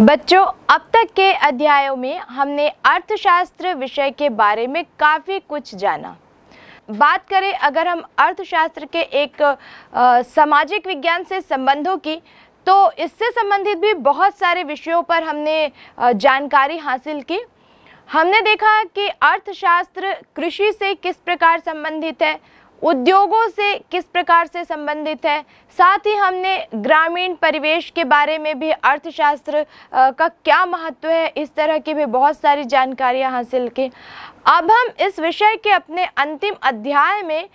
बच्चों अब तक के अध्यायों में हमने अर्थशास्त्र विषय के बारे में काफ़ी कुछ जाना बात करें अगर हम अर्थशास्त्र के एक आ, सामाजिक विज्ञान से संबंधों की तो इससे संबंधित भी बहुत सारे विषयों पर हमने आ, जानकारी हासिल की हमने देखा कि अर्थशास्त्र कृषि से किस प्रकार संबंधित है उद्योगों से किस प्रकार से संबंधित है साथ ही हमने ग्रामीण परिवेश के बारे में भी अर्थशास्त्र का क्या महत्व है इस तरह की भी बहुत सारी जानकारियां हासिल की अब हम इस विषय के अपने अंतिम अध्याय में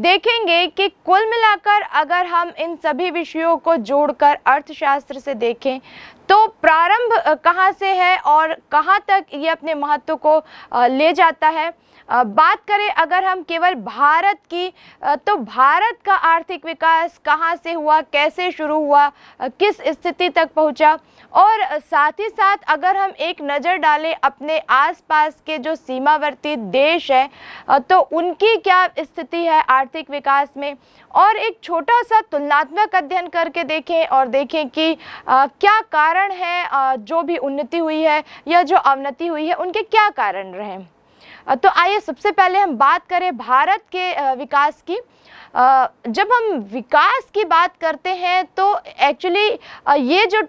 देखेंगे कि कुल मिलाकर अगर हम इन सभी विषयों को जोड़कर अर्थशास्त्र से देखें तो प्रारंभ कहाँ से है और कहाँ तक ये अपने महत्व को ले जाता है बात करें अगर हम केवल भारत की तो भारत का आर्थिक विकास कहाँ से हुआ कैसे शुरू हुआ किस स्थिति तक पहुँचा और साथ ही साथ अगर हम एक नज़र डालें अपने आसपास के जो सीमावर्ती देश है तो उनकी क्या स्थिति है आर्थिक विकास में और एक छोटा सा तुलनात्मक अध्ययन करके देखें और देखें कि आ, क्या कारण है आ, जो भी उन्नति हुई है या जो अवनति हुई है उनके क्या कारण रहें तो आइए सबसे पहले हम बात करें भारत के विकास की जब हम विकास की बात करते हैं तो एक्चुअली ये जो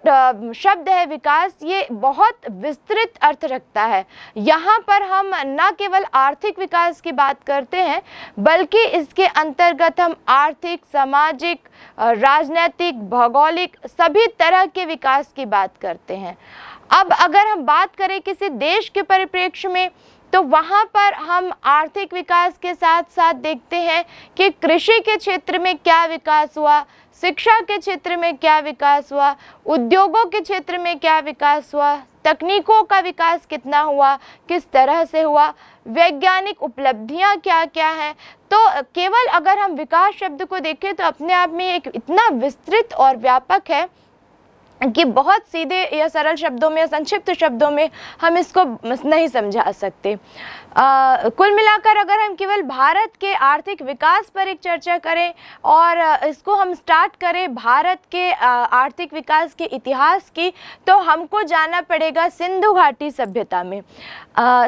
शब्द है विकास ये बहुत विस्तृत अर्थ रखता है यहाँ पर हम न केवल आर्थिक विकास की बात करते हैं बल्कि इसके अंतर्गत हम आर्थिक सामाजिक राजनैतिक भौगोलिक सभी तरह के विकास की बात करते हैं अब अगर हम बात करें किसी देश के परिप्रेक्ष्य में तो वहाँ पर हम आर्थिक विकास के साथ साथ देखते हैं कि कृषि के क्षेत्र में क्या विकास हुआ शिक्षा के क्षेत्र में क्या विकास हुआ उद्योगों के क्षेत्र में क्या विकास हुआ तकनीकों का विकास कितना हुआ किस तरह से हुआ वैज्ञानिक उपलब्धियाँ क्या क्या हैं तो केवल अगर हम विकास शब्द को देखें तो अपने आप में एक इतना विस्तृत और व्यापक है कि बहुत सीधे या सरल शब्दों में या संक्षिप्त शब्दों में हम इसको नहीं समझा सकते आ, कुल मिलाकर अगर हम केवल भारत के आर्थिक विकास पर एक चर्चा करें और इसको हम स्टार्ट करें भारत के आर्थिक विकास के इतिहास की तो हमको जाना पड़ेगा सिंधु घाटी सभ्यता में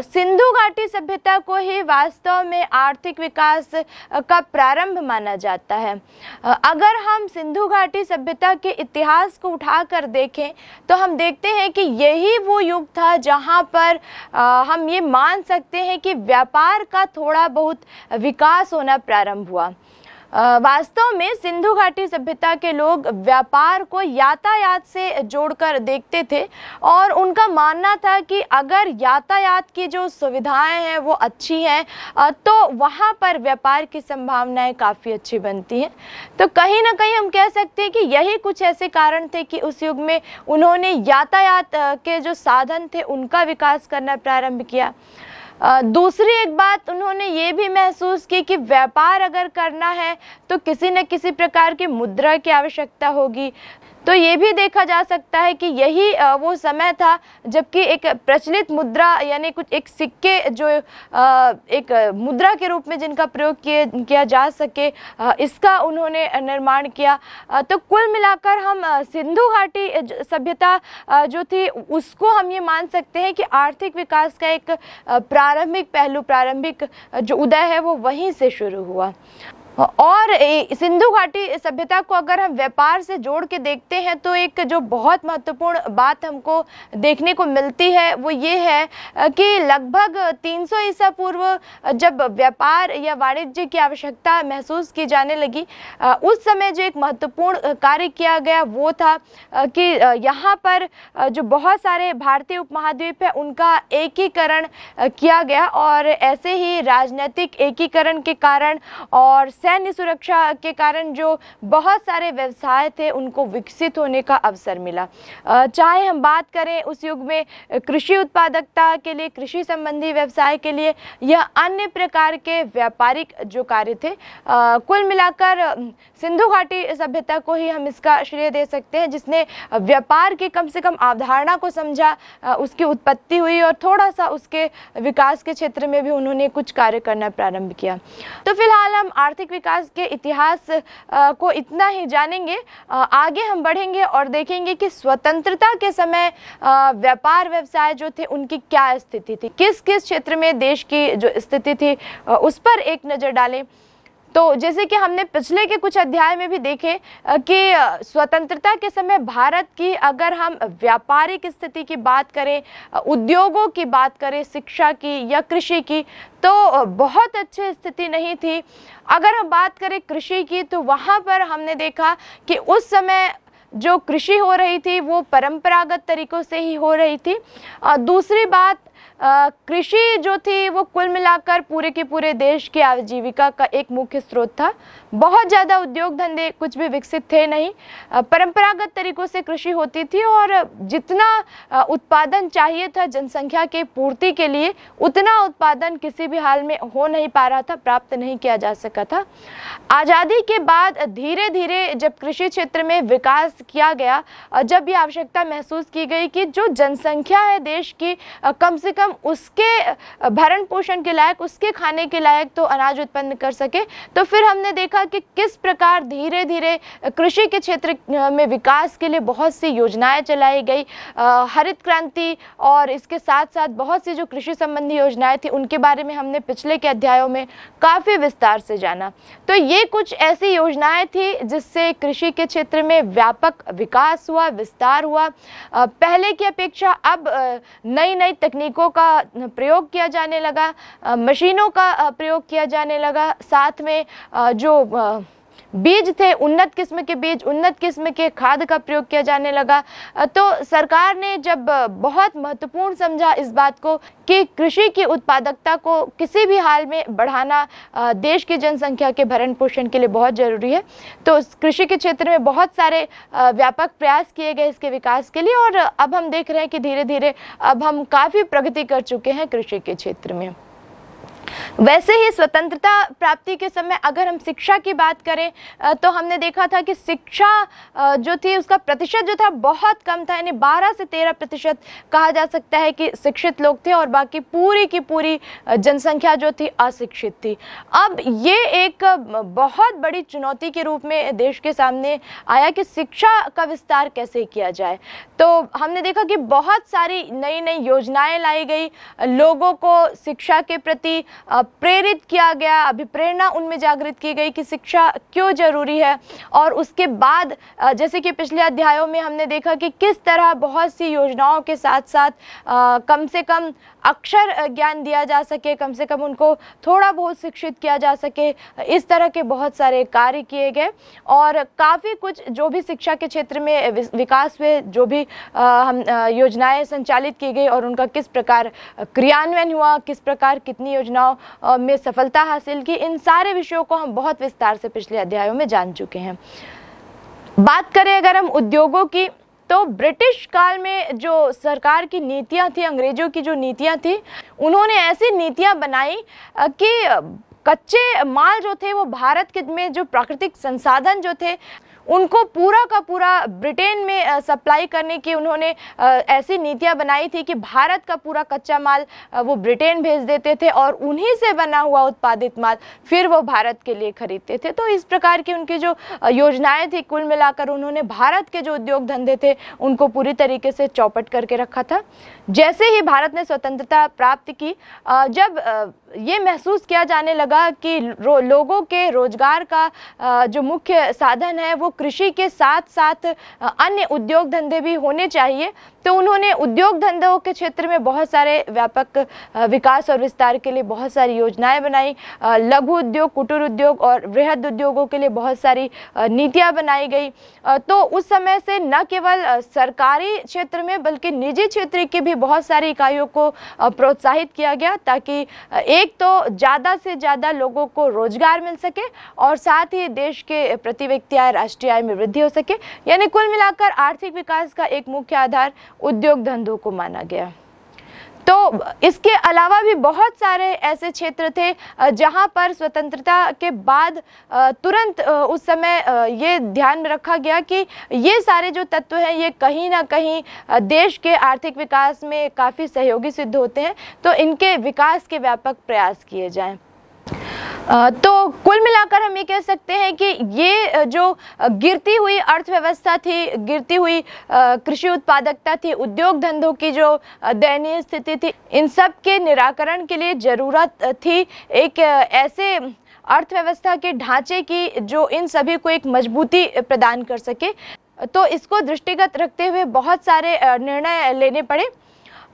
सिंधु घाटी सभ्यता को ही वास्तव में आर्थिक विकास का प्रारंभ माना जाता है अगर हम सिंधु घाटी सभ्यता के इतिहास को उठाकर अगर देखें तो हम देखते हैं कि यही वो युग था जहाँ पर आ, हम ये मान सकते हैं कि व्यापार का थोड़ा बहुत विकास होना प्रारंभ हुआ वास्तव में सिंधु घाटी सभ्यता के लोग व्यापार को यातायात से जोड़कर देखते थे और उनका मानना था कि अगर यातायात की जो सुविधाएं हैं वो अच्छी हैं तो वहाँ पर व्यापार की संभावनाएं काफ़ी अच्छी बनती हैं तो कहीं ना कहीं हम कह सकते हैं कि यही कुछ ऐसे कारण थे कि उस युग में उन्होंने यातायात के जो साधन थे उनका विकास करना प्रारंभ किया दूसरी एक बात उन्होंने ये भी महसूस की कि व्यापार अगर करना है तो किसी न किसी प्रकार की मुद्रा की आवश्यकता होगी तो ये भी देखा जा सकता है कि यही वो समय था जबकि एक प्रचलित मुद्रा यानी कुछ एक सिक्के जो एक मुद्रा के रूप में जिनका प्रयोग किया जा सके इसका उन्होंने निर्माण किया तो कुल मिलाकर हम सिंधु घाटी सभ्यता जो थी उसको हम ये मान सकते हैं कि आर्थिक विकास का एक प्रारंभिक पहलू प्रारंभिक जो उदय है वो वहीं से शुरू हुआ और सिंधु घाटी सभ्यता को अगर हम व्यापार से जोड़ के देखते हैं तो एक जो बहुत महत्वपूर्ण बात हमको देखने को मिलती है वो ये है कि लगभग 300 सौ ईसा पूर्व जब व्यापार या वाणिज्य की आवश्यकता महसूस की जाने लगी उस समय जो एक महत्वपूर्ण कार्य किया गया वो था कि यहाँ पर जो बहुत सारे भारतीय उपमहाद्वीप है उनका एकीकरण किया गया और ऐसे ही राजनीतिक एकीकरण के कारण और सैन्य सुरक्षा के कारण जो बहुत सारे व्यवसाय थे उनको विकसित होने का अवसर मिला चाहे हम बात करें उस युग में कृषि उत्पादकता के लिए कृषि संबंधी व्यवसाय के लिए या अन्य प्रकार के व्यापारिक जो कार्य थे कुल मिलाकर सिंधु घाटी सभ्यता को ही हम इसका श्रेय दे सकते हैं जिसने व्यापार की कम से कम अवधारणा को समझा उसकी उत्पत्ति हुई और थोड़ा सा उसके विकास के क्षेत्र में भी उन्होंने कुछ कार्य करना प्रारंभ किया तो फिलहाल हम आर्थिक विकास के इतिहास को इतना ही जानेंगे आगे हम बढ़ेंगे और देखेंगे कि स्वतंत्रता के समय व्यापार व्यवसाय जो थे उनकी क्या स्थिति थी किस किस क्षेत्र में देश की जो स्थिति थी उस पर एक नज़र डालें तो जैसे कि हमने पिछले के कुछ अध्याय में भी देखे कि स्वतंत्रता के समय भारत की अगर हम व्यापारिक स्थिति की बात करें उद्योगों की बात करें शिक्षा की या कृषि की तो बहुत अच्छी स्थिति नहीं थी अगर हम बात करें कृषि की तो वहाँ पर हमने देखा कि उस समय जो कृषि हो रही थी वो परंपरागत तरीक़ों से ही हो रही थी दूसरी बात कृषि जो थी वो कुल मिलाकर पूरे के पूरे देश की आजीविका का एक मुख्य स्रोत था बहुत ज़्यादा उद्योग धंधे कुछ भी विकसित थे नहीं परंपरागत तरीकों से कृषि होती थी और जितना उत्पादन चाहिए था जनसंख्या के पूर्ति के लिए उतना उत्पादन किसी भी हाल में हो नहीं पा रहा था प्राप्त नहीं किया जा सका था आज़ादी के बाद धीरे धीरे जब कृषि क्षेत्र में विकास किया गया जब ये आवश्यकता महसूस की गई कि जो जनसंख्या है देश की कम से से कम उसके भरण पोषण के लायक उसके खाने के लायक तो अनाज उत्पन्न कर सके तो फिर हमने देखा कि किस प्रकार धीरे धीरे कृषि के क्षेत्र में विकास के लिए बहुत सी योजनाएं चलाई गई हरित क्रांति और इसके साथ साथ बहुत सी जो कृषि संबंधी योजनाएं थी उनके बारे में हमने पिछले के अध्यायों में काफ़ी विस्तार से जाना तो ये कुछ ऐसी योजनाएं थी जिससे कृषि के क्षेत्र में व्यापक विकास हुआ विस्तार हुआ पहले की अपेक्षा अब नई नई तकनीकों तकनीकों का प्रयोग किया जाने लगा मशीनों का प्रयोग किया जाने लगा साथ में जो बीज थे उन्नत किस्म के बीज उन्नत किस्म के खाद का प्रयोग किया जाने लगा तो सरकार ने जब बहुत महत्वपूर्ण समझा इस बात को कि कृषि की उत्पादकता को किसी भी हाल में बढ़ाना देश की जनसंख्या के भरण पोषण के लिए बहुत ज़रूरी है तो कृषि के क्षेत्र में बहुत सारे व्यापक प्रयास किए गए इसके विकास के लिए और अब हम देख रहे हैं कि धीरे धीरे अब हम काफ़ी प्रगति कर चुके हैं कृषि के क्षेत्र में वैसे ही स्वतंत्रता प्राप्ति के समय अगर हम शिक्षा की बात करें तो हमने देखा था कि शिक्षा जो थी उसका प्रतिशत जो था बहुत कम था यानी 12 से 13 प्रतिशत कहा जा सकता है कि शिक्षित लोग थे और बाकी पूरी की पूरी जनसंख्या जो थी अशिक्षित थी अब ये एक बहुत बड़ी चुनौती के रूप में देश के सामने आया कि शिक्षा का विस्तार कैसे किया जाए तो हमने देखा कि बहुत सारी नई नई योजनाएँ लाई गई लोगों को शिक्षा के प्रति प्रेरित किया गया अभिप्रेरणा उनमें जागृत की गई कि शिक्षा क्यों ज़रूरी है और उसके बाद जैसे कि पिछले अध्यायों में हमने देखा कि किस तरह बहुत सी योजनाओं के साथ साथ कम से कम अक्षर ज्ञान दिया जा सके कम से कम उनको थोड़ा बहुत शिक्षित किया जा सके इस तरह के बहुत सारे कार्य किए गए और काफ़ी कुछ जो भी शिक्षा के क्षेत्र में विकास हुए जो भी हम योजनाएं संचालित की गई और उनका किस प्रकार क्रियान्वयन हुआ किस प्रकार कितनी योजनाओं चुनाव में सफलता हासिल की इन सारे विषयों को हम बहुत विस्तार से पिछले अध्यायों में जान चुके हैं बात करें अगर हम उद्योगों की तो ब्रिटिश काल में जो सरकार की नीतियाँ थी अंग्रेज़ों की जो नीतियाँ थी उन्होंने ऐसी नीतियाँ बनाई कि कच्चे माल जो थे वो भारत के में जो प्राकृतिक संसाधन जो थे उनको पूरा का पूरा ब्रिटेन में सप्लाई करने की उन्होंने ऐसी नीतियाँ बनाई थी कि भारत का पूरा कच्चा माल वो ब्रिटेन भेज देते थे और उन्हीं से बना हुआ उत्पादित माल फिर वो भारत के लिए खरीदते थे तो इस प्रकार की उनकी जो योजनाएं थी कुल मिलाकर उन्होंने भारत के जो उद्योग धंधे थे उनको पूरी तरीके से चौपट करके रखा था जैसे ही भारत ने स्वतंत्रता प्राप्त की जब ये महसूस किया जाने लगा कि लोगों के रोजगार का जो मुख्य साधन है वो कृषि के साथ साथ अन्य उद्योग धंधे भी होने चाहिए तो उन्होंने उद्योग धंधों के क्षेत्र में बहुत सारे व्यापक विकास और विस्तार के लिए बहुत सारी योजनाएं बनाई लघु उद्योग कुटीर उद्योग और वृहद उद्योगों के लिए बहुत सारी नीतियाँ बनाई गई तो उस समय से न केवल सरकारी क्षेत्र में बल्कि निजी क्षेत्र की भी बहुत सारी इकाइयों को प्रोत्साहित किया गया ताकि एक तो ज़्यादा से ज़्यादा लोगों को रोजगार मिल सके और साथ ही देश के प्रति व्यक्ति आय राष्ट्रीय एफडीआई में वृद्धि हो सके यानी कुल मिलाकर आर्थिक विकास का एक मुख्य आधार उद्योग धंधों को माना गया तो इसके अलावा भी बहुत सारे ऐसे क्षेत्र थे जहां पर स्वतंत्रता के बाद तुरंत उस समय ये ध्यान में रखा गया कि ये सारे जो तत्व हैं ये कहीं ना कहीं देश के आर्थिक विकास में काफ़ी सहयोगी सिद्ध होते हैं तो इनके विकास के व्यापक प्रयास किए जाएं तो कुल मिलाकर हम ये कह सकते हैं कि ये जो गिरती हुई अर्थव्यवस्था थी गिरती हुई कृषि उत्पादकता थी उद्योग धंधों की जो दयनीय स्थिति थी इन सब के निराकरण के लिए ज़रूरत थी एक ऐसे अर्थव्यवस्था के ढांचे की जो इन सभी को एक मजबूती प्रदान कर सके तो इसको दृष्टिगत रखते हुए बहुत सारे निर्णय लेने पड़े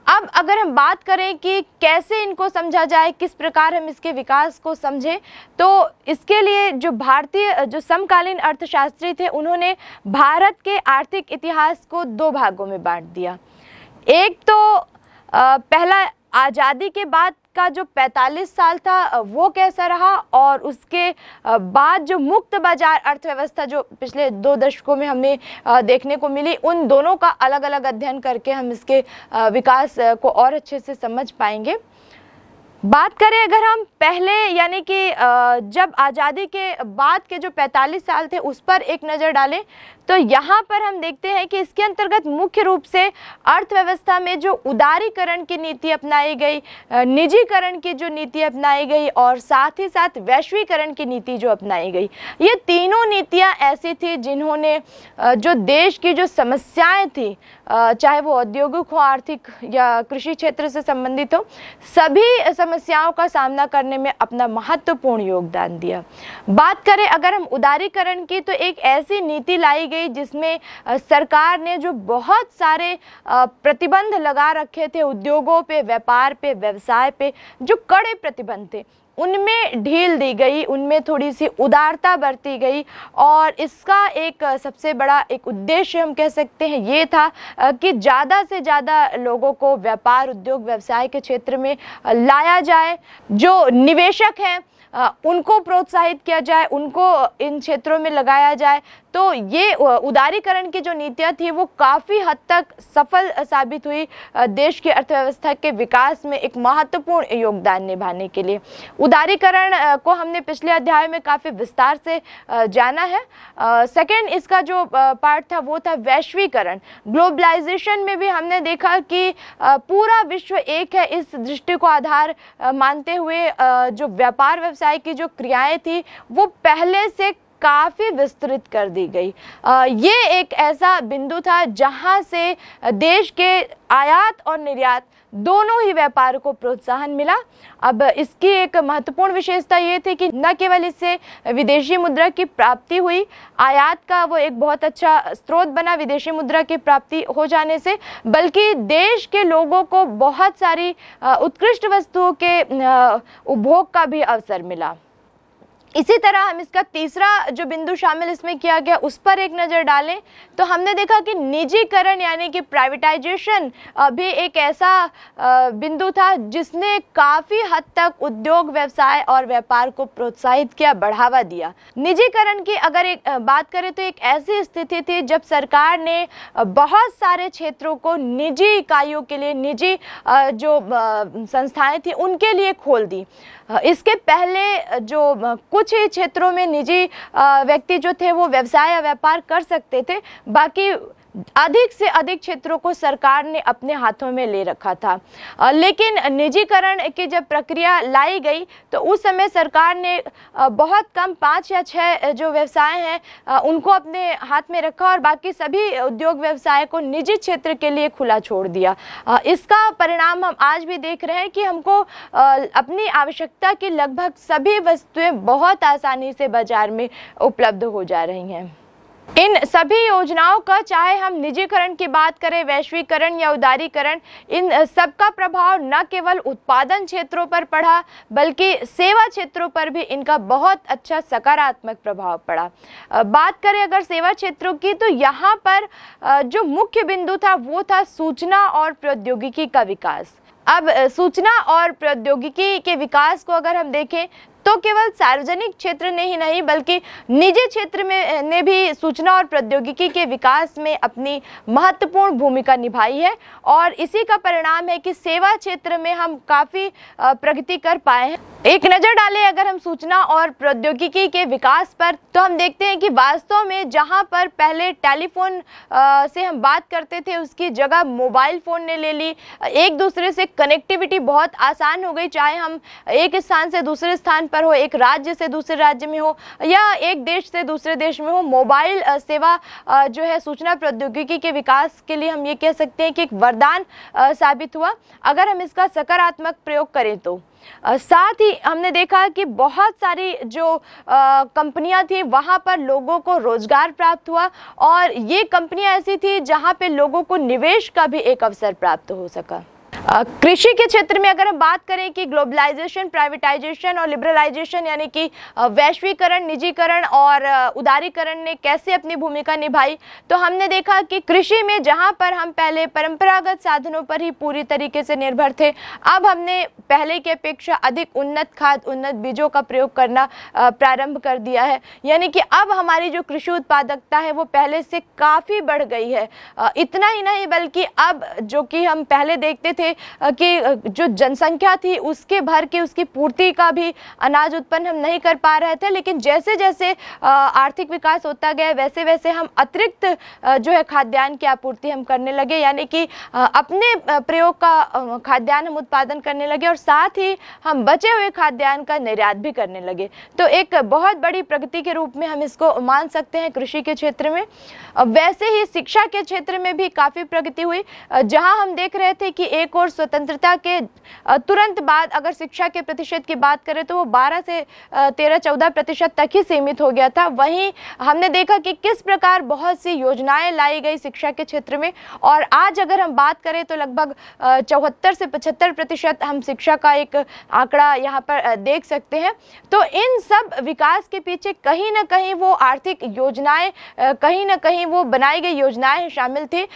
अब अगर हम बात करें कि कैसे इनको समझा जाए किस प्रकार हम इसके विकास को समझें तो इसके लिए जो भारतीय जो समकालीन अर्थशास्त्री थे उन्होंने भारत के आर्थिक इतिहास को दो भागों में बांट दिया एक तो पहला आज़ादी के बाद का जो 45 साल था वो कैसा रहा और उसके बाद जो मुक्त बाजार अर्थव्यवस्था जो पिछले दो दशकों में हमें देखने को मिली उन दोनों का अलग अलग अध्ययन करके हम इसके विकास को और अच्छे से समझ पाएंगे बात करें अगर हम पहले यानी कि जब आज़ादी के बाद के जो 45 साल थे उस पर एक नज़र डालें तो यहाँ पर हम देखते हैं कि इसके अंतर्गत मुख्य रूप से अर्थव्यवस्था में जो उदारीकरण की नीति अपनाई गई निजीकरण की जो नीति अपनाई गई और साथ ही साथ वैश्वीकरण की नीति जो अपनाई गई ये तीनों नीतियाँ ऐसी थी जिन्होंने जो देश की जो समस्याएं थी चाहे वो औद्योगिक हो आर्थिक या कृषि क्षेत्र से संबंधित हो सभी समस्याओं का सामना करने में अपना महत्वपूर्ण योगदान दिया बात करें अगर हम उदारीकरण की तो एक ऐसी नीति लाई गई थे जिसमें सरकार ने जो बहुत सारे प्रतिबंध लगा रखे थे उद्योगों पे व्यापार पे व्यवसाय पे जो कड़े प्रतिबंध थे उनमें ढील दी गई उनमें थोड़ी सी उदारता बरती गई और इसका एक सबसे बड़ा एक उद्देश्य हम कह सकते हैं ये था कि ज़्यादा से ज़्यादा लोगों को व्यापार उद्योग व्यवसाय के क्षेत्र में लाया जाए जो निवेशक हैं उनको प्रोत्साहित किया जाए उनको इन क्षेत्रों में लगाया जाए तो ये उदारीकरण की जो नीतियाँ थी वो काफ़ी हद तक सफल साबित हुई देश की अर्थव्यवस्था के विकास में एक महत्वपूर्ण योगदान निभाने के लिए उदारीकरण को हमने पिछले अध्याय में काफ़ी विस्तार से जाना है सेकेंड इसका जो पार्ट था वो था वैश्वीकरण ग्लोबलाइजेशन में भी हमने देखा कि पूरा विश्व एक है इस दृष्टि को आधार मानते हुए जो व्यापार व्यवसाय की जो क्रियाएँ थी वो पहले से काफ़ी विस्तृत कर दी गई ये एक ऐसा बिंदु था जहाँ से देश के आयात और निर्यात दोनों ही व्यापार को प्रोत्साहन मिला अब इसकी एक महत्वपूर्ण विशेषता ये थी कि न केवल इससे विदेशी मुद्रा की प्राप्ति हुई आयात का वो एक बहुत अच्छा स्रोत बना विदेशी मुद्रा की प्राप्ति हो जाने से बल्कि देश के लोगों को बहुत सारी उत्कृष्ट वस्तुओं के उपभोग का भी अवसर मिला इसी तरह हम इसका तीसरा जो बिंदु शामिल इसमें किया गया उस पर एक नज़र डालें तो हमने देखा कि निजीकरण यानी कि प्राइवेटाइजेशन भी एक ऐसा बिंदु था जिसने काफ़ी हद तक उद्योग व्यवसाय और व्यापार को प्रोत्साहित किया बढ़ावा दिया निजीकरण की अगर एक बात करें तो एक ऐसी स्थिति थी जब सरकार ने बहुत सारे क्षेत्रों को निजी इकाइयों के लिए निजी जो संस्थाएँ थी उनके लिए खोल दी इसके पहले जो कुछ कुछ ही क्षेत्रों में निजी व्यक्ति जो थे वो व्यवसाय या व्यापार कर सकते थे बाकी अधिक से अधिक क्षेत्रों को सरकार ने अपने हाथों में ले रखा था लेकिन निजीकरण की जब प्रक्रिया लाई गई तो उस समय सरकार ने बहुत कम पाँच या छः जो व्यवसाय हैं उनको अपने हाथ में रखा और बाकी सभी उद्योग व्यवसाय को निजी क्षेत्र के लिए खुला छोड़ दिया इसका परिणाम हम आज भी देख रहे हैं कि हमको अपनी आवश्यकता की लगभग सभी वस्तुएँ बहुत आसानी से बाज़ार में उपलब्ध हो जा रही हैं इन सभी योजनाओं का चाहे हम निजीकरण की बात करें वैश्वीकरण या उदारीकरण इन सब का प्रभाव न केवल उत्पादन क्षेत्रों पर पड़ा बल्कि सेवा क्षेत्रों पर भी इनका बहुत अच्छा सकारात्मक प्रभाव पड़ा बात करें अगर सेवा क्षेत्रों की तो यहाँ पर जो मुख्य बिंदु था वो था सूचना और प्रौद्योगिकी का विकास अब सूचना और प्रौद्योगिकी के विकास को अगर हम देखें तो केवल सार्वजनिक क्षेत्र ने ही नहीं बल्कि निजी क्षेत्र में ने भी सूचना और प्रौद्योगिकी के विकास में अपनी महत्वपूर्ण भूमिका निभाई है और इसी का परिणाम है कि सेवा क्षेत्र में हम काफ़ी प्रगति कर पाए हैं एक नज़र डालें अगर हम सूचना और प्रौद्योगिकी के विकास पर तो हम देखते हैं कि वास्तव में जहां पर पहले टेलीफोन से हम बात करते थे उसकी जगह मोबाइल फ़ोन ने ले ली एक दूसरे से कनेक्टिविटी बहुत आसान हो गई चाहे हम एक स्थान से दूसरे स्थान पर हो एक राज्य से दूसरे राज्य में हो या एक देश से दूसरे देश में हो मोबाइल सेवा जो है सूचना प्रौद्योगिकी के विकास के लिए हम ये कह सकते हैं कि एक वरदान साबित हुआ अगर हम इसका सकारात्मक प्रयोग करें तो साथ ही हमने देखा कि बहुत सारी जो कंपनियां थी वहां पर लोगों को रोजगार प्राप्त हुआ और ये कंपनियां ऐसी थी जहां पे लोगों को निवेश का भी एक अवसर प्राप्त हो सका कृषि के क्षेत्र में अगर हम बात करें कि ग्लोबलाइजेशन प्राइवेटाइजेशन और लिबरलाइजेशन यानी कि वैश्वीकरण निजीकरण और उदारीकरण ने कैसे अपनी भूमिका निभाई तो हमने देखा कि कृषि में जहां पर हम पहले परंपरागत साधनों पर ही पूरी तरीके से निर्भर थे अब हमने पहले की अपेक्षा अधिक उन्नत खाद उन्नत बीजों का प्रयोग करना प्रारंभ कर दिया है यानी कि अब हमारी जो कृषि उत्पादकता है वो पहले से काफ़ी बढ़ गई है इतना ही नहीं बल्कि अब जो कि हम पहले देखते थे के कि जो जनसंख्या थी उसके भर के उसकी पूर्ति का भी अनाज उत्पन्न हम नहीं कर पा रहे थे लेकिन जैसे जैसे आर्थिक विकास होता गया वैसे वैसे हम अतिरिक्त जो है खाद्यान्न की आपूर्ति हम करने लगे यानी कि अपने प्रयोग का खाद्यान्न हम उत्पादन करने लगे और साथ ही हम बचे हुए खाद्यान्न का निर्यात भी करने लगे तो एक बहुत बड़ी प्रगति के रूप में हम इसको मान सकते हैं कृषि के क्षेत्र में वैसे ही शिक्षा के क्षेत्र में भी काफ़ी प्रगति हुई जहाँ हम देख रहे थे कि एक और स्वतंत्रता के तुरंत बाद अगर शिक्षा के प्रतिशत की बात करें तो वो 12 से 13-14 प्रतिशत तक ही सीमित हो गया था वहीं हमने देखा कि किस प्रकार बहुत सी योजनाएं लाई गई शिक्षा के क्षेत्र में और आज अगर हम बात करें तो लगभग चौहत्तर से पचहत्तर प्रतिशत हम शिक्षा का एक आंकड़ा यहाँ पर देख सकते हैं तो इन सब विकास के पीछे कहीं ना कहीं वो आर्थिक योजनाएं कहीं ना कहीं वो बनाई गई योजनाएं शामिल थी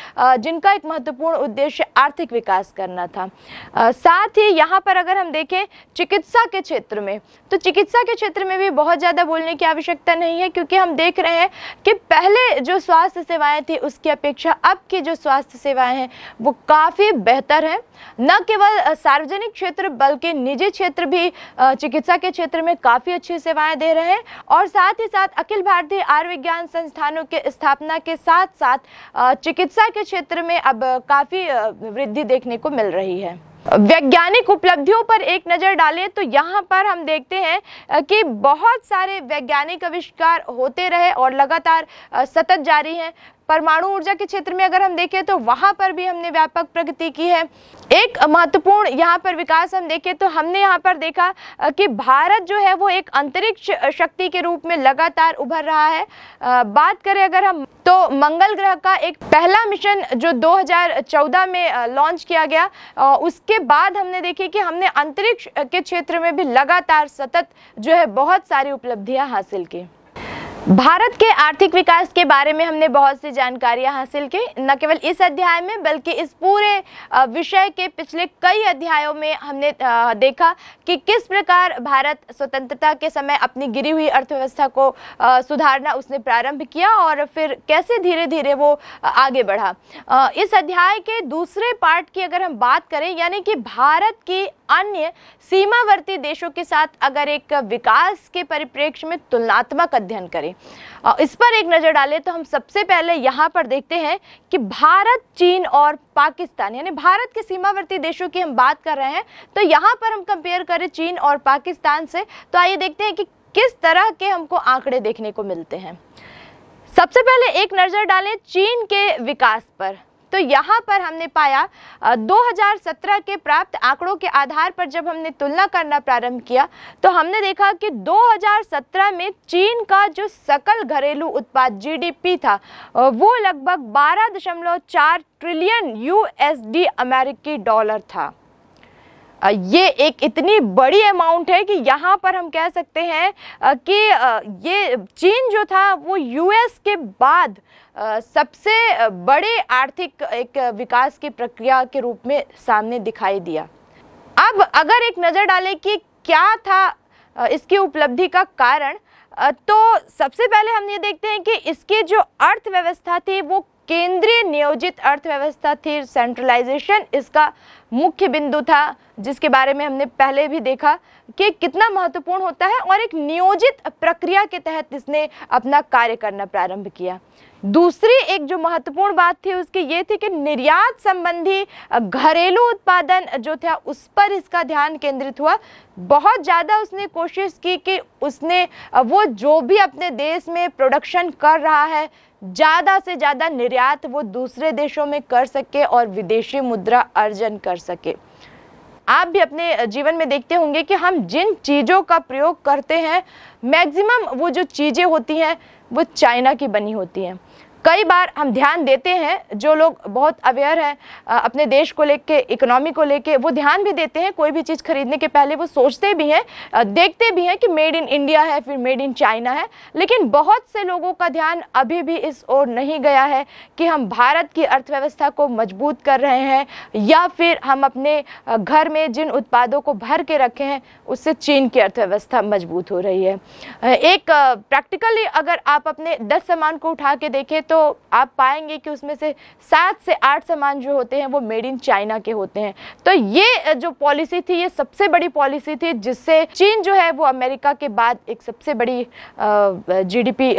जिनका एक महत्वपूर्ण उद्देश्य आर्थिक विकास करना करना था आ, साथ ही यहाँ पर अगर हम देखें चिकित्सा के क्षेत्र में तो चिकित्सा के क्षेत्र में भी बहुत ज़्यादा बोलने की आवश्यकता नहीं है क्योंकि हम देख रहे हैं कि पहले जो स्वास्थ्य सेवाएँ थी उसकी अपेक्षा अब की जो स्वास्थ्य सेवाएँ हैं वो काफ़ी बेहतर हैं न केवल सार्वजनिक क्षेत्र बल्कि निजी क्षेत्र भी चिकित्सा के क्षेत्र में काफ़ी अच्छी सेवाएं दे रहे हैं और साथ ही साथ अखिल भारतीय आयुर्विज्ञान संस्थानों के स्थापना के साथ साथ चिकित्सा के क्षेत्र में अब काफ़ी वृद्धि देखने को मिल मिल रही है वैज्ञानिक उपलब्धियों पर एक नज़र डालें तो यहाँ पर हम देखते हैं कि बहुत सारे वैज्ञानिक आविष्कार होते रहे और लगातार सतत जारी हैं परमाणु ऊर्जा के क्षेत्र में अगर हम देखें तो वहाँ पर भी हमने व्यापक प्रगति की है एक महत्वपूर्ण यहाँ पर विकास हम देखें तो हमने यहाँ पर देखा कि भारत जो है वो एक अंतरिक्ष शक्ति के रूप में लगातार उभर रहा है बात करें अगर हम तो मंगल ग्रह का एक पहला मिशन जो 2014 में लॉन्च किया गया उसके बाद हमने देखी कि हमने अंतरिक्ष के क्षेत्र में भी लगातार सतत जो है बहुत सारी उपलब्धियाँ हासिल की भारत के आर्थिक विकास के बारे में हमने बहुत सी जानकारियां हासिल की न केवल इस अध्याय में बल्कि इस पूरे विषय के पिछले कई अध्यायों में हमने देखा कि किस प्रकार भारत स्वतंत्रता के समय अपनी गिरी हुई अर्थव्यवस्था को सुधारना उसने प्रारंभ किया और फिर कैसे धीरे धीरे वो आगे बढ़ा इस अध्याय के दूसरे पार्ट की अगर हम बात करें यानी कि भारत की अन्य सीमावर्ती देशों के साथ अगर एक विकास के परिप्रेक्ष्य में तुलनात्मक अध्ययन करें इस पर एक नज़र डालें तो हम सबसे पहले यहाँ पर देखते हैं कि भारत चीन और पाकिस्तान यानी भारत के सीमावर्ती देशों की हम बात कर रहे हैं तो यहाँ पर हम कंपेयर करें चीन और पाकिस्तान से तो आइए देखते हैं कि किस तरह के हमको आंकड़े देखने को मिलते हैं सबसे पहले एक नज़र डालें चीन के विकास पर तो यहाँ पर हमने पाया 2017 के प्राप्त आंकड़ों के आधार पर जब हमने तुलना करना प्रारंभ किया तो हमने देखा कि 2017 में चीन का जो सकल घरेलू उत्पाद जीडीपी था वो लगभग 12.4 ट्रिलियन यूएसडी अमेरिकी डॉलर था ये एक इतनी बड़ी अमाउंट है कि यहाँ पर हम कह सकते हैं कि ये चीन जो था वो यूएस के बाद सबसे बड़े आर्थिक एक विकास की प्रक्रिया के रूप में सामने दिखाई दिया अब अगर एक नज़र डालें कि क्या था इसकी उपलब्धि का कारण तो सबसे पहले हम ये देखते हैं कि इसकी जो अर्थव्यवस्था थी वो केंद्रीय नियोजित अर्थव्यवस्था थी सेंट्रलाइजेशन इसका मुख्य बिंदु था जिसके बारे में हमने पहले भी देखा कि कितना महत्वपूर्ण होता है और एक नियोजित प्रक्रिया के तहत इसने अपना कार्य करना प्रारंभ किया दूसरी एक जो महत्वपूर्ण बात थी उसकी ये थी कि निर्यात संबंधी घरेलू उत्पादन जो था उस पर इसका ध्यान केंद्रित हुआ बहुत ज़्यादा उसने कोशिश की कि उसने वो जो भी अपने देश में प्रोडक्शन कर रहा है ज़्यादा से ज़्यादा निर्यात वो दूसरे देशों में कर सके और विदेशी मुद्रा अर्जन कर सके आप भी अपने जीवन में देखते होंगे कि हम जिन चीज़ों का प्रयोग करते हैं मैक्सिमम वो जो चीज़ें होती हैं वो चाइना की बनी होती हैं कई बार हम ध्यान देते हैं जो लोग बहुत अवेयर हैं अपने देश को लेके इकोनॉमी को लेके वो ध्यान भी देते हैं कोई भी चीज़ खरीदने के पहले वो सोचते भी हैं देखते भी हैं कि मेड इन इंडिया है फिर मेड इन चाइना है लेकिन बहुत से लोगों का ध्यान अभी भी इस ओर नहीं गया है कि हम भारत की अर्थव्यवस्था को मजबूत कर रहे हैं या फिर हम अपने घर में जिन उत्पादों को भर के रखे हैं उससे चीन की अर्थव्यवस्था मजबूत हो रही है एक प्रैक्टिकली अगर आप अपने दस सामान को उठा के देखें तो तो आप पाएंगे कि उसमें से सात से आठ सामान जो होते हैं वो मेड इन चाइना के होते हैं तो ये जो पॉलिसी थी ये सबसे बड़ी पॉलिसी थी जिससे चीन जो है वो अमेरिका के बाद एक सबसे बड़ी जीडीपी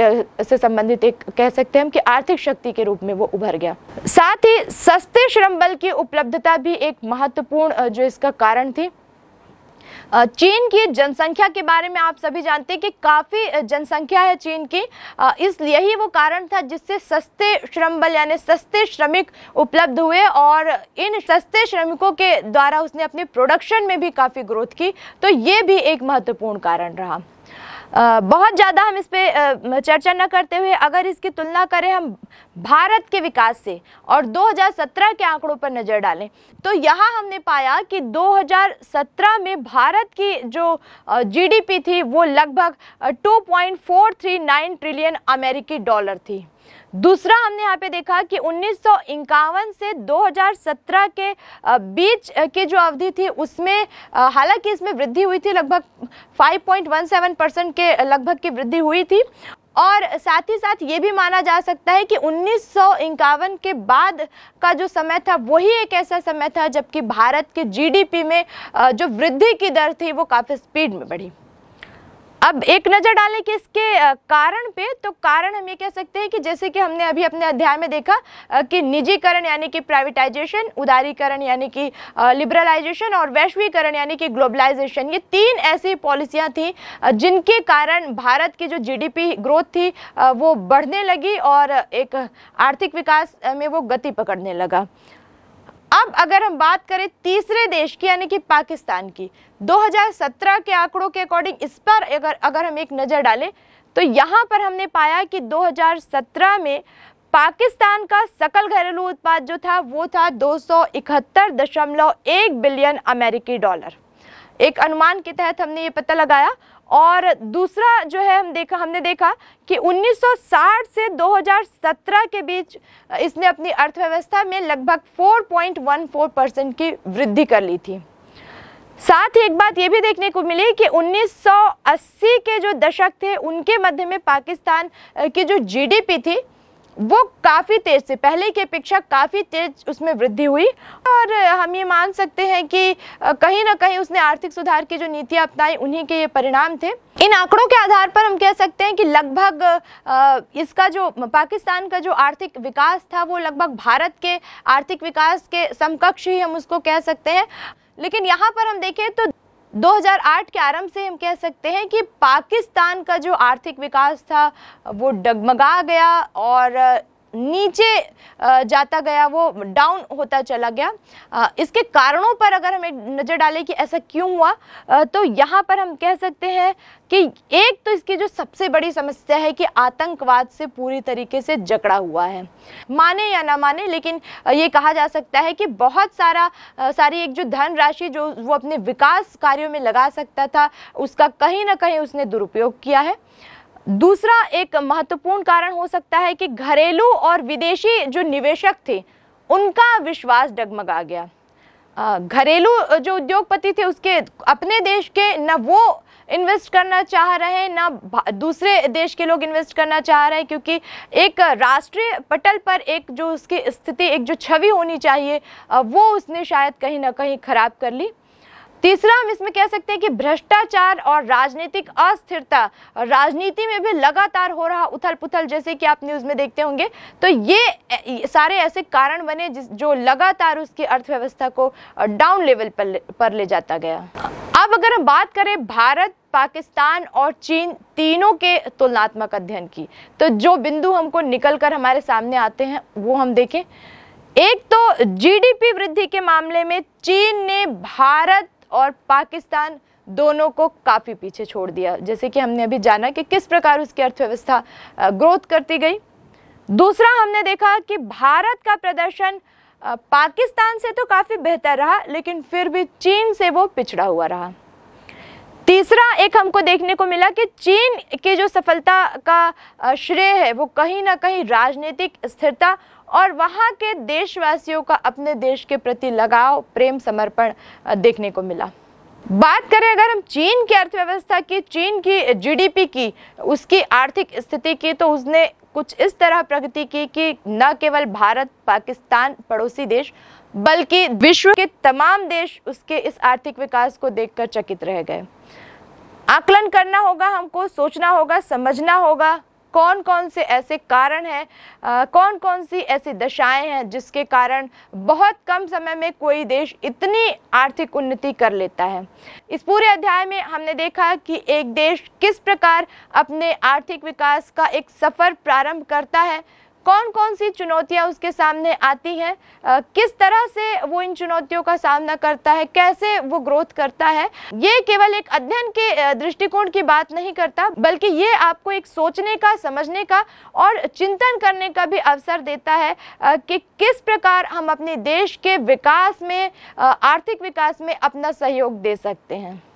से संबंधित एक कह सकते हैं हम कि आर्थिक शक्ति के रूप में वो उभर गया साथ ही सस्ते श्रम बल की उपलब्धता भी एक महत्वपूर्ण जो इसका कारण थी चीन की जनसंख्या के बारे में आप सभी जानते हैं कि काफ़ी जनसंख्या है चीन की इस यही वो कारण था जिससे सस्ते श्रम बल यानी सस्ते श्रमिक उपलब्ध हुए और इन सस्ते श्रमिकों के द्वारा उसने अपने प्रोडक्शन में भी काफ़ी ग्रोथ की तो ये भी एक महत्वपूर्ण कारण रहा बहुत ज़्यादा हम इस पर चर्चा न करते हुए अगर इसकी तुलना करें हम भारत के विकास से और 2017 के आंकड़ों पर नज़र डालें तो यहाँ हमने पाया कि 2017 में भारत की जो जीडीपी थी वो लगभग 2.439 ट्रिलियन अमेरिकी डॉलर थी दूसरा हमने यहाँ पे देखा कि उन्नीस से 2017 के बीच की जो अवधि थी उसमें हालांकि इसमें वृद्धि हुई थी लगभग 5.17 परसेंट के लगभग की वृद्धि हुई थी और साथ ही साथ ये भी माना जा सकता है कि उन्नीस के बाद का जो समय था वही एक ऐसा समय था जबकि भारत के जीडीपी में जो वृद्धि की दर थी वो काफ़ी स्पीड में बढ़ी अब एक नज़र डालें कि इसके कारण पे तो कारण हम ये कह सकते हैं कि जैसे कि हमने अभी अपने अध्याय में देखा कि निजीकरण यानी कि प्राइवेटाइजेशन उदारीकरण यानी कि लिबरलाइजेशन और वैश्वीकरण यानी कि ग्लोबलाइजेशन ये तीन ऐसी पॉलिसियाँ थी जिनके कारण भारत की जो जीडीपी ग्रोथ थी वो बढ़ने लगी और एक आर्थिक विकास में वो गति पकड़ने लगा अब अगर हम बात करें तीसरे देश की यानी कि पाकिस्तान की 2017 के आंकड़ों के अकॉर्डिंग इस पर अगर अगर हम एक नज़र डालें तो यहाँ पर हमने पाया कि 2017 में पाकिस्तान का सकल घरेलू उत्पाद जो था वो था दो बिलियन अमेरिकी डॉलर एक अनुमान के तहत हमने ये पता लगाया और दूसरा जो है हम देखा हमने देखा कि 1960 से 2017 के बीच इसने अपनी अर्थव्यवस्था में लगभग 4.14 परसेंट की वृद्धि कर ली थी साथ ही एक बात ये भी देखने को मिली कि 1980 के जो दशक थे उनके मध्य में पाकिस्तान की जो जीडीपी थी वो काफ़ी तेज़ से पहले की अपेक्षा काफ़ी तेज़ उसमें वृद्धि हुई और हम ये मान सकते हैं कि कहीं ना कहीं उसने आर्थिक सुधार की जो नीतियाँ अपनाई उन्हीं के ये परिणाम थे इन आंकड़ों के आधार पर हम कह सकते हैं कि लगभग इसका जो पाकिस्तान का जो आर्थिक विकास था वो लगभग भारत के आर्थिक विकास के समकक्ष ही हम उसको कह सकते हैं लेकिन यहाँ पर हम देखें तो 2008 के आरंभ से हम कह सकते हैं कि पाकिस्तान का जो आर्थिक विकास था वो डगमगा गया और नीचे जाता गया वो डाउन होता चला गया इसके कारणों पर अगर हमें नज़र डालें कि ऐसा क्यों हुआ तो यहाँ पर हम कह सकते हैं कि एक तो इसकी जो सबसे बड़ी समस्या है कि आतंकवाद से पूरी तरीके से जकड़ा हुआ है माने या ना माने लेकिन ये कहा जा सकता है कि बहुत सारा सारी एक जो धनराशि जो वो अपने विकास कार्यों में लगा सकता था उसका कहीं ना कहीं उसने दुरुपयोग किया है दूसरा एक महत्वपूर्ण कारण हो सकता है कि घरेलू और विदेशी जो निवेशक थे उनका विश्वास डगमगा गया घरेलू जो उद्योगपति थे उसके अपने देश के न वो इन्वेस्ट करना चाह रहे हैं ना दूसरे देश के लोग इन्वेस्ट करना चाह रहे हैं क्योंकि एक राष्ट्रीय पटल पर एक जो उसकी स्थिति एक जो छवि होनी चाहिए वो उसने शायद कहीं ना कहीं ख़राब कर ली तीसरा हम इसमें कह सकते हैं कि भ्रष्टाचार और राजनीतिक अस्थिरता राजनीति में भी लगातार हो रहा उथल पुथल जैसे कि आप न्यूज़ में देखते होंगे तो ये सारे ऐसे कारण बने जिस जो लगातार उसकी अर्थव्यवस्था को डाउन लेवल पर पर ले जाता गया अब अगर हम बात करें भारत पाकिस्तान और चीन तीनों के तुलनात्मक अध्ययन की तो जो बिंदु हमको निकल कर हमारे सामने आते हैं वो हम देखें एक तो जीडीपी वृद्धि के मामले में चीन ने भारत और पाकिस्तान दोनों को काफ़ी पीछे छोड़ दिया जैसे कि हमने अभी जाना कि किस प्रकार उसकी अर्थव्यवस्था ग्रोथ करती गई दूसरा हमने देखा कि भारत का प्रदर्शन पाकिस्तान से तो काफ़ी बेहतर रहा लेकिन फिर भी चीन से वो पिछड़ा हुआ रहा तीसरा एक हमको देखने को मिला कि चीन की जो सफलता का श्रेय है वो कहीं ना कहीं राजनीतिक स्थिरता और वहाँ के देशवासियों का अपने देश के प्रति लगाव प्रेम समर्पण देखने को मिला बात करें अगर हम चीन की अर्थव्यवस्था की चीन की जीडीपी की उसकी आर्थिक स्थिति की तो उसने कुछ इस तरह प्रगति की कि न केवल भारत पाकिस्तान पड़ोसी देश बल्कि विश्व के तमाम देश उसके इस आर्थिक विकास को देखकर चकित रह गए आकलन करना होगा हमको सोचना होगा समझना होगा कौन कौन से ऐसे कारण हैं कौन कौन सी ऐसी दशाएं हैं जिसके कारण बहुत कम समय में कोई देश इतनी आर्थिक उन्नति कर लेता है इस पूरे अध्याय में हमने देखा कि एक देश किस प्रकार अपने आर्थिक विकास का एक सफ़र प्रारंभ करता है कौन कौन सी चुनौतियाँ उसके सामने आती हैं किस तरह से वो इन चुनौतियों का सामना करता है कैसे वो ग्रोथ करता है ये केवल एक अध्ययन के दृष्टिकोण की बात नहीं करता बल्कि ये आपको एक सोचने का समझने का और चिंतन करने का भी अवसर देता है कि किस प्रकार हम अपने देश के विकास में आर्थिक विकास में अपना सहयोग दे सकते हैं